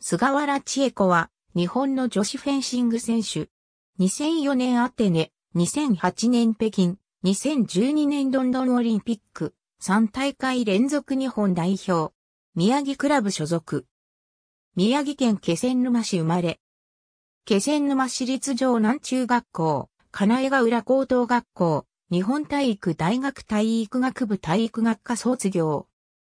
菅原千恵子は、日本の女子フェンシング選手。2004年アテネ、2008年北京、2012年ロンドンオリンピック、3大会連続日本代表。宮城クラブ所属。宮城県気仙沼市生まれ。気仙沼市立城南中学校、金江ヶ浦高等学校、日本体育大学体育学部体育学科卒業。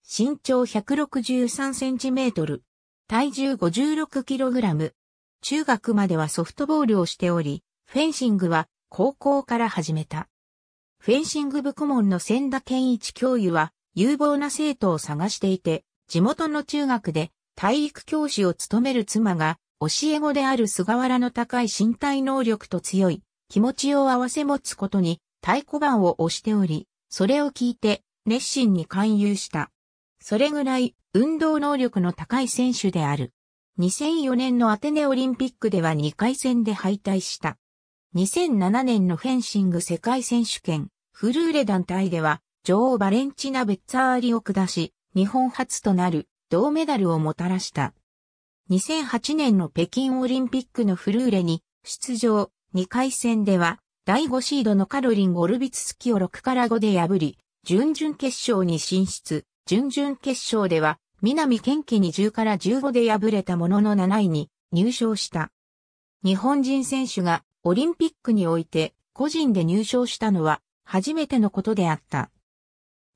身長163センチメートル。体重 56kg。中学まではソフトボールをしており、フェンシングは高校から始めた。フェンシング部顧問の千田健一教諭は有望な生徒を探していて、地元の中学で体育教師を務める妻が教え子である菅原の高い身体能力と強い気持ちを合わせ持つことに太鼓判を押しており、それを聞いて熱心に勧誘した。それぐらい運動能力の高い選手である。2004年のアテネオリンピックでは2回戦で敗退した。2007年のフェンシング世界選手権、フルーレ団体では、女王バレンチナ・ベッツァーリを下し、日本初となる銅メダルをもたらした。2008年の北京オリンピックのフルーレに出場、2回戦では、第5シードのカロリン・ゴルビツスキを6から5で破り、準々決勝に進出。準々決勝では、南健輝に10から15で敗れたものの7位に入賞した。日本人選手がオリンピックにおいて個人で入賞したのは初めてのことであった。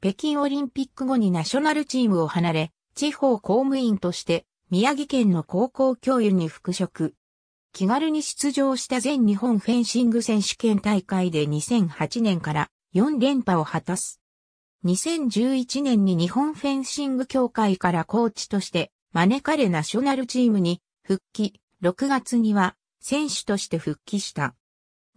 北京オリンピック後にナショナルチームを離れ、地方公務員として宮城県の高校教諭に復職。気軽に出場した全日本フェンシング選手権大会で2008年から4連覇を果たす。2011年に日本フェンシング協会からコーチとして招かれナショナルチームに復帰、6月には選手として復帰した。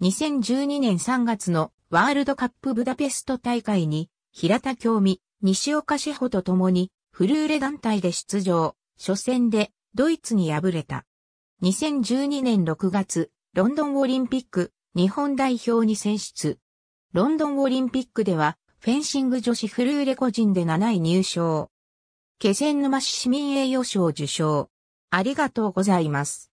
2012年3月のワールドカップブダペスト大会に平田京美、西岡志保と共にフルーレ団体で出場、初戦でドイツに敗れた。2012年6月、ロンドンオリンピック日本代表に選出。ロンドンオリンピックではフェンシング女子フルーレ個人で7位入賞。気仙沼市市民栄誉賞受賞。ありがとうございます。